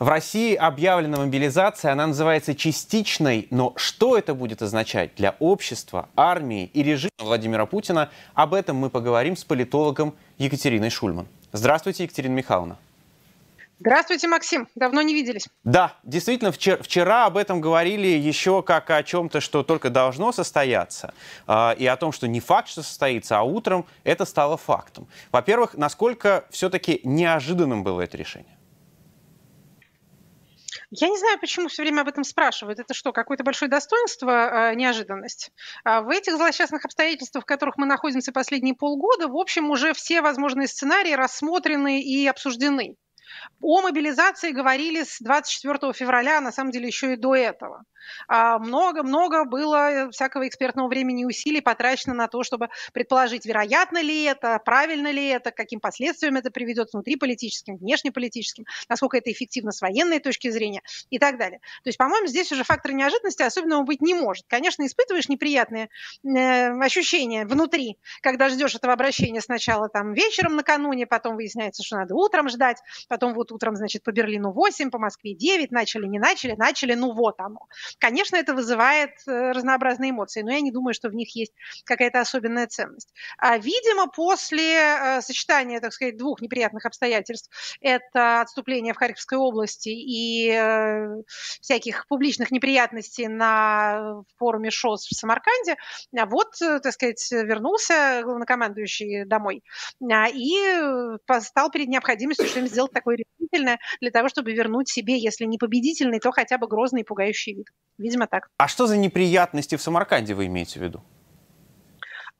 В России объявлена мобилизация, она называется частичной, но что это будет означать для общества, армии и режима Владимира Путина, об этом мы поговорим с политологом Екатериной Шульман. Здравствуйте, Екатерина Михайловна. Здравствуйте, Максим. Давно не виделись. Да, действительно, вчера, вчера об этом говорили еще как о чем-то, что только должно состояться, э, и о том, что не факт, что состоится, а утром это стало фактом. Во-первых, насколько все-таки неожиданным было это решение? Я не знаю, почему все время об этом спрашивают. Это что, какое-то большое достоинство, а, неожиданность? А в этих злосчастных обстоятельствах, в которых мы находимся последние полгода, в общем, уже все возможные сценарии рассмотрены и обсуждены. О мобилизации говорили с 24 февраля, а на самом деле еще и до этого. А много-много было всякого экспертного времени и усилий потрачено на то, чтобы предположить, вероятно ли это, правильно ли это, каким последствиям это приведет внутриполитическим, внешнеполитическим, насколько это эффективно с военной точки зрения и так далее. То есть, по-моему, здесь уже фактор неожиданности особенного быть не может. Конечно, испытываешь неприятные э, ощущения внутри, когда ждешь этого обращения сначала там вечером накануне, потом выясняется, что надо утром ждать, потом вот утром, значит, по Берлину 8, по Москве 9, начали, не начали, начали, ну вот оно. Конечно, это вызывает э, разнообразные эмоции, но я не думаю, что в них есть какая-то особенная ценность. А, видимо, после э, сочетания, так сказать, двух неприятных обстоятельств, это отступление в Харьковской области и э, всяких публичных неприятностей на форуме ШОС в Самарканде, а вот, так сказать, вернулся главнокомандующий домой а, и стал перед необходимостью что-нибудь сделать такое решительное для того, чтобы вернуть себе, если не победительный, то хотя бы грозный и пугающий вид. Видимо, так. А что за неприятности в Самарканде вы имеете в виду?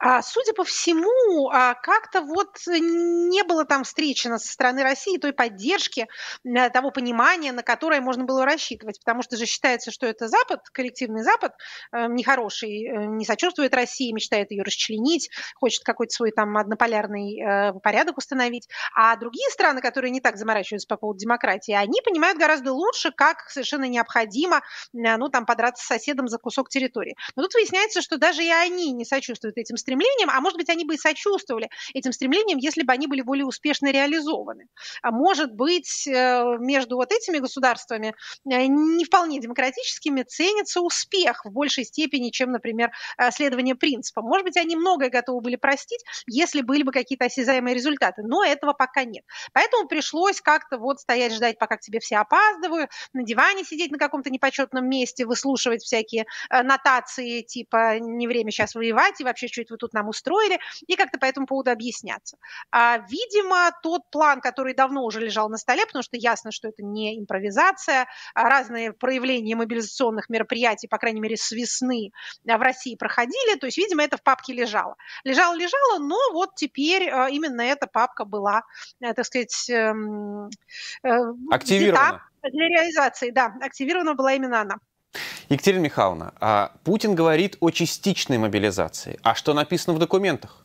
А, судя по всему, а, как-то вот э, не было там встречено со стороны России той поддержки, а, того понимания, на которое можно было рассчитывать, потому что же считается, что это Запад, коллективный Запад, э, нехороший, э, не сочувствует России, мечтает ее расчленить, хочет какой-то свой там однополярный э, порядок установить. А другие страны, которые не так заморачиваются по поводу демократии, они понимают гораздо лучше, как совершенно необходимо, э, ну, там, подраться с соседом за кусок территории. Но тут выясняется, что даже и они не сочувствуют этим стремлениям стремлениям, а может быть, они бы и сочувствовали этим стремлениям, если бы они были более успешно реализованы. А может быть, э, между вот этими государствами э, не вполне демократическими ценится успех в большей степени, чем, например, э, следование принципа. Может быть, они многое готовы были простить, если были бы какие-то осязаемые результаты, но этого пока нет. Поэтому пришлось как-то вот стоять, ждать, пока к тебе все опаздывают, на диване сидеть на каком-то непочетном месте, выслушивать всякие нотации типа «не время сейчас воевать» и вообще что это вы тут нам устроили, и как-то по этому поводу объясняться. А, видимо, тот план, который давно уже лежал на столе, потому что ясно, что это не импровизация, а разные проявления мобилизационных мероприятий, по крайней мере, с весны а, в России проходили, то есть, видимо, это в папке лежало. Лежало, лежало, но вот теперь а, именно эта папка была, э, так сказать, эм, э, активирована. Для реализации, да, активирована была именно она. Екатерина Михайловна, а Путин говорит о частичной мобилизации. А что написано в документах?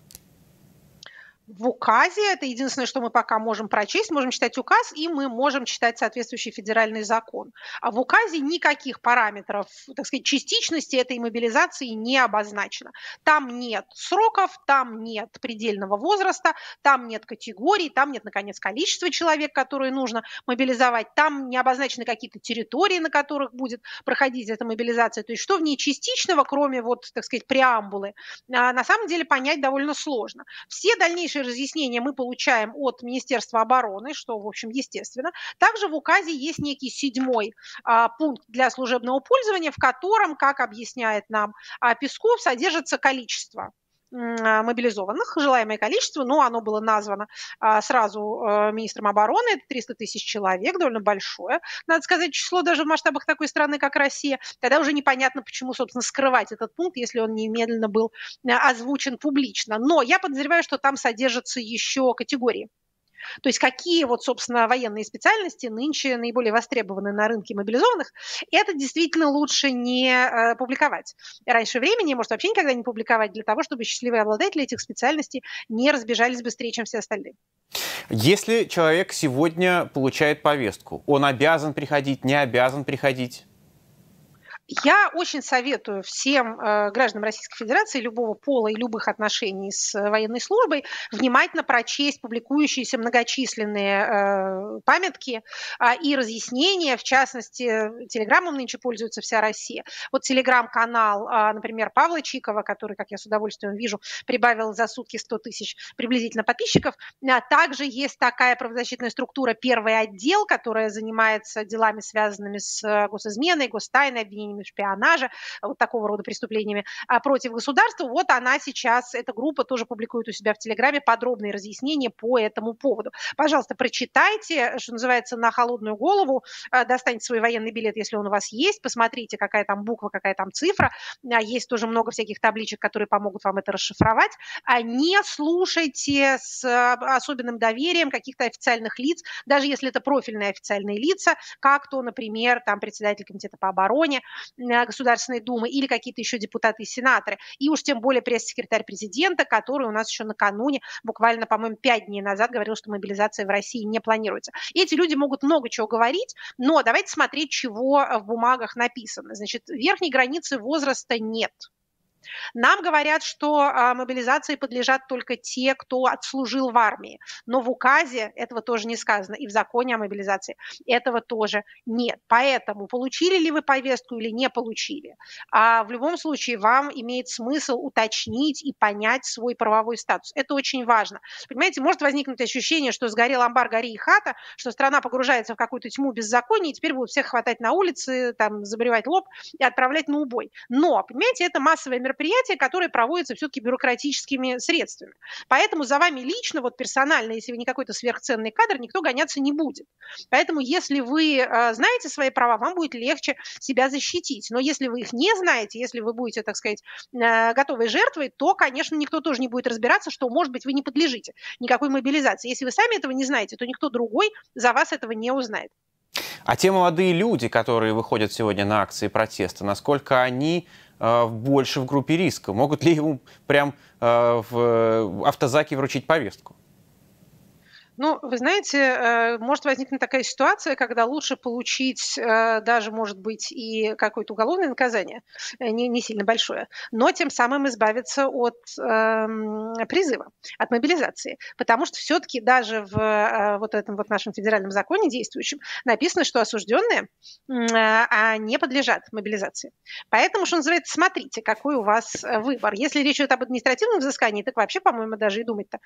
в указе, это единственное, что мы пока можем прочесть, можем читать указ, и мы можем читать соответствующий федеральный закон. А в указе никаких параметров, так сказать, частичности этой мобилизации не обозначено. Там нет сроков, там нет предельного возраста, там нет категорий, там нет, наконец, количества человек, которые нужно мобилизовать, там не обозначены какие-то территории, на которых будет проходить эта мобилизация. То есть что в ней частичного, кроме вот, так сказать, преамбулы, а на самом деле понять довольно сложно. Все дальнейшие дальнейшие разъяснения мы получаем от Министерства обороны, что, в общем, естественно. Также в указе есть некий седьмой а, пункт для служебного пользования, в котором, как объясняет нам а, Песков, содержится количество а, мобилизованных, желаемое количество, но оно было названо а, сразу э, министром обороны, это 300 тысяч человек, довольно большое, надо сказать, число даже в масштабах такой страны, как Россия, тогда уже непонятно, почему, собственно, скрывать этот пункт, если он немедленно был э, озвучен публично. Но я подозреваю, что там содержатся еще категории то есть какие вот, собственно, военные специальности нынче наиболее востребованы на рынке мобилизованных, это действительно лучше не э, публиковать. Раньше времени, может, вообще никогда не публиковать для того, чтобы счастливые обладатели этих специальностей не разбежались быстрее, чем все остальные. Если человек сегодня получает повестку, он обязан приходить, не обязан приходить? Я очень советую всем э, гражданам Российской Федерации любого пола и любых отношений с э, военной службой внимательно прочесть публикующиеся многочисленные э, памятки а, и разъяснения, в частности, телеграммом нынче пользуется вся Россия. Вот телеграм-канал, а, например, Павла Чикова, который, как я с удовольствием вижу, прибавил за сутки 100 тысяч приблизительно подписчиков. А также есть такая правозащитная структура «Первый отдел», которая занимается делами, связанными с госизменой, гостайной, обвинениями уголовными, шпионажа, вот такого рода преступлениями а, против государства. Вот она сейчас, эта группа тоже публикует у себя в Телеграме подробные разъяснения по этому поводу. Пожалуйста, прочитайте, что называется, на холодную голову, а, достаньте свой военный билет, если он у вас есть, посмотрите, какая там буква, какая там цифра. А, есть тоже много всяких табличек, которые помогут вам это расшифровать. Не слушайте с особенным доверием каких-то официальных лиц, даже если это профильные официальные лица, как то, например, там председатель комитета по обороне Э, Государственной Думы или какие-то еще депутаты и сенаторы. И уж тем более пресс-секретарь президента, который у нас еще накануне, буквально, по-моему, пять дней назад говорил, что мобилизация в России не планируется. И эти люди могут много чего говорить, но давайте смотреть, чего в бумагах написано. Значит, верхней границы возраста нет. Нам говорят, что а, мобилизации подлежат только те, кто отслужил в армии. Но в указе этого тоже не сказано, и в законе о мобилизации этого тоже нет. Поэтому получили ли вы повестку или не получили, а в любом случае вам имеет смысл уточнить и понять свой правовой статус. Это очень важно. Понимаете, может возникнуть ощущение, что сгорел амбар, гори и хата, что страна погружается в какую-то тьму беззакония, и теперь будут всех хватать на улице, там, забривать лоб и отправлять на убой. Но, понимаете, это массовое мероприятия, которые проводятся все-таки бюрократическими средствами. Поэтому за вами лично, вот персонально, если вы не какой-то сверхценный кадр, никто гоняться не будет. Поэтому если вы э, знаете свои права, вам будет легче себя защитить. Но если вы их не знаете, если вы будете, так сказать, э, готовой жертвой, то, конечно, никто тоже не будет разбираться, что, может быть, вы не подлежите никакой мобилизации. Если вы сами этого не знаете, то никто другой за вас этого не узнает. А те молодые люди, которые выходят сегодня на акции протеста, насколько они э, больше в группе риска? Могут ли ему прям э, в э, автозаке вручить повестку? Ну, вы знаете, э, может возникнуть такая ситуация, когда лучше получить э, даже, может быть, и какое-то уголовное наказание, э, не, не сильно большое, но тем самым избавиться от эм, призыва, от мобилизации. Потому что все-таки даже в вот этом вот нашем федеральном законе действующем написано, что осужденные а не подлежат мобилизации. Поэтому, что называется, смотрите, какой у вас выбор. Если речь идет об административном взыскании, так вообще, по-моему, даже и думать-то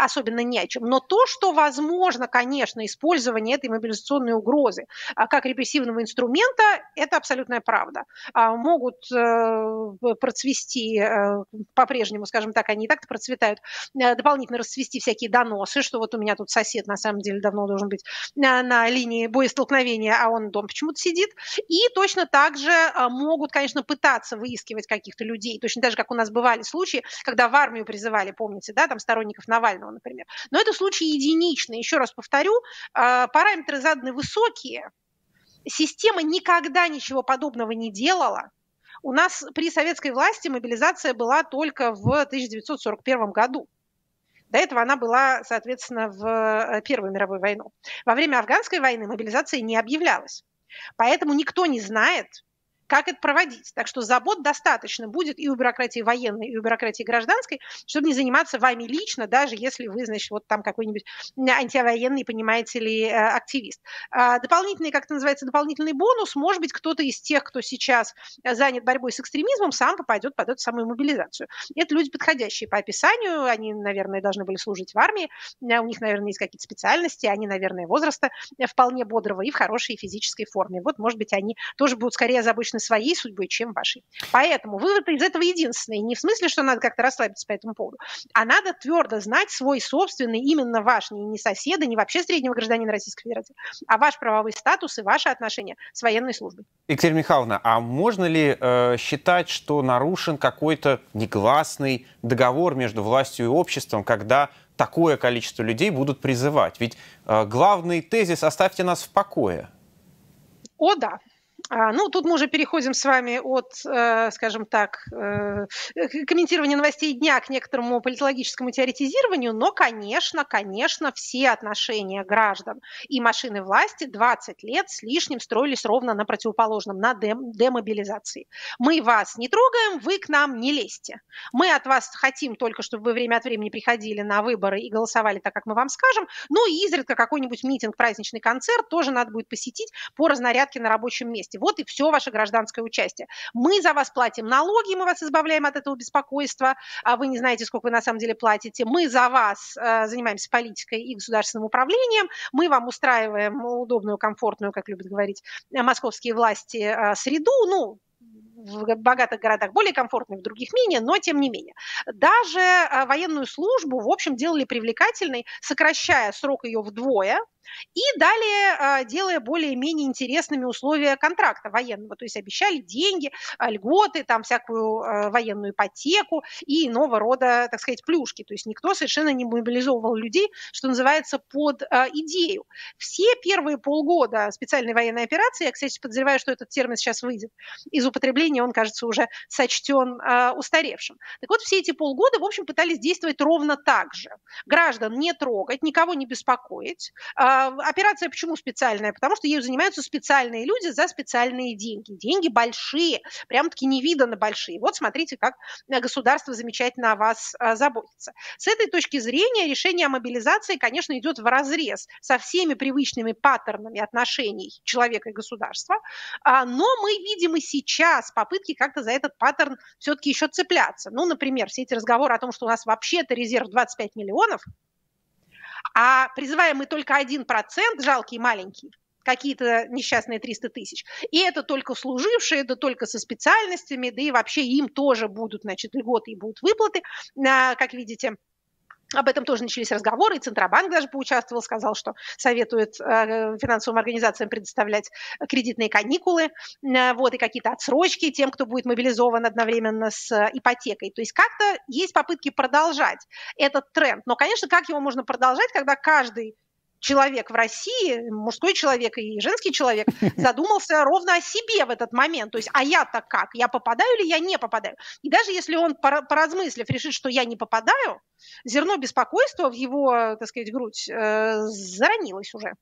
особенно не о чем. Но то, что возможно, конечно, использование этой мобилизационной угрозы а как репрессивного инструмента, это абсолютная правда. А могут э, процвести э, по-прежнему, скажем так, они и так-то процветают, э, дополнительно расцвести всякие доносы, что вот у меня тут сосед на самом деле давно должен быть на линии боестолкновения, а он дом почему-то сидит. И точно так же могут, конечно, пытаться выискивать каких-то людей, точно так же, как у нас бывали случаи, когда в армию призывали, помните, да, там сторонников Навального, например. Но это случаи единицы динамично, еще раз повторю, а, параметры заданы высокие, система никогда ничего подобного не делала. У нас при советской власти мобилизация была только в 1941 году. До этого она была, соответственно, в э, Первую мировую войну. Во время афганской войны мобилизация не объявлялась. Поэтому никто не знает, как это проводить. Так что забот достаточно будет и у бюрократии военной, и у бюрократии гражданской, чтобы не заниматься вами лично, даже если вы, значит, вот там какой-нибудь антивоенный, понимаете ли, э, активист. А дополнительный, как это называется, дополнительный бонус, может быть, кто-то из тех, кто сейчас занят борьбой с экстремизмом, сам попадет под эту самую мобилизацию. Это люди, подходящие по описанию, они, наверное, должны были служить в армии, а у них, наверное, есть какие-то специальности, они, наверное, возраста э, вполне бодрого и в хорошей физической форме. Вот, может быть, они тоже будут скорее озабочены интересны своей судьбой, чем вашей. Поэтому вывод из этого единственный. Не в смысле, что надо как-то расслабиться по этому поводу, а надо твердо знать свой собственный, именно ваш, не, не соседа, не вообще среднего гражданина Российской Федерации, а ваш правовой статус и ваши отношения с военной службой. Екатерина Михайловна, а можно ли э, считать, что нарушен какой-то негласный договор между властью и обществом, когда такое количество людей будут призывать? Ведь э, главный тезис «оставьте нас в покое». О да, а, ну, тут мы уже переходим с вами от, э, скажем так, э, э, комментирования новостей дня к некоторому политологическому теоретизированию, но, конечно, конечно, все отношения граждан и машины власти 20 лет с лишним строились ровно на противоположном, на дем- демобилизации. Мы вас не трогаем, вы к нам не лезьте. Мы от вас хотим только, чтобы вы время от времени приходили на выборы и голосовали так, как мы вам скажем, ну и изредка какой-нибудь митинг, праздничный концерт тоже надо будет посетить по разнарядке на рабочем месте. Вот и все ваше гражданское участие. Мы за вас платим налоги, мы вас избавляем от этого беспокойства, а вы не знаете, сколько вы на самом деле платите. Мы за вас э, занимаемся политикой и государственным управлением, мы вам устраиваем удобную, комфортную, как любят говорить э, московские власти, э, среду, ну, в богатых городах более комфортно, в других менее, но тем не менее. Даже военную службу, в общем, делали привлекательной, сокращая срок ее вдвое, и далее а, делая более-менее интересными условия контракта военного, то есть обещали деньги, а, льготы, там всякую а, военную ипотеку и иного рода, так сказать, плюшки. То есть никто совершенно не мобилизовывал людей, что называется, под идею. Все первые полгода специальной военной операции, я, кстати, подозреваю, что этот термин сейчас выйдет из употребления, он, кажется, уже сочтен устаревшим. Так вот, все эти полгода, в общем, пытались действовать ровно так же. Граждан не трогать, никого не беспокоить, а, операция почему специальная? Потому что ею занимаются специальные люди за специальные деньги. Деньги большие, прям-таки невиданно большие. Вот смотрите, как э, государство замечательно о вас э, заботится. С этой точки зрения решение о мобилизации, конечно, идет в разрез со всеми привычными паттернами отношений человека и государства, а, но мы видим и сейчас попытки как-то за этот паттерн все-таки еще цепляться. Ну, например, все эти разговоры о том, что у нас вообще-то резерв 25 миллионов, а призываем мы только 1%, жалкий маленький, какие-то несчастные 300 тысяч. И это только служившие, да только со специальностями, да и вообще им тоже будут, значит, льготы и будут выплаты, а, как видите, об этом тоже начались разговоры, и Центробанк даже поучаствовал, сказал, что советует э, финансовым организациям предоставлять кредитные каникулы, э, вот, и какие-то отсрочки тем, кто будет мобилизован одновременно с ипотекой. То есть как-то есть попытки продолжать этот тренд. Но, конечно, как его можно продолжать, когда каждый человек в России, мужской человек и женский человек, задумался ровно о себе в этот момент. То есть, а я-то как? Я попадаю или я не попадаю? И даже если он, поразмыслив, решит, что я не попадаю, зерно беспокойства в его, э, так сказать, грудь э, заронилось уже.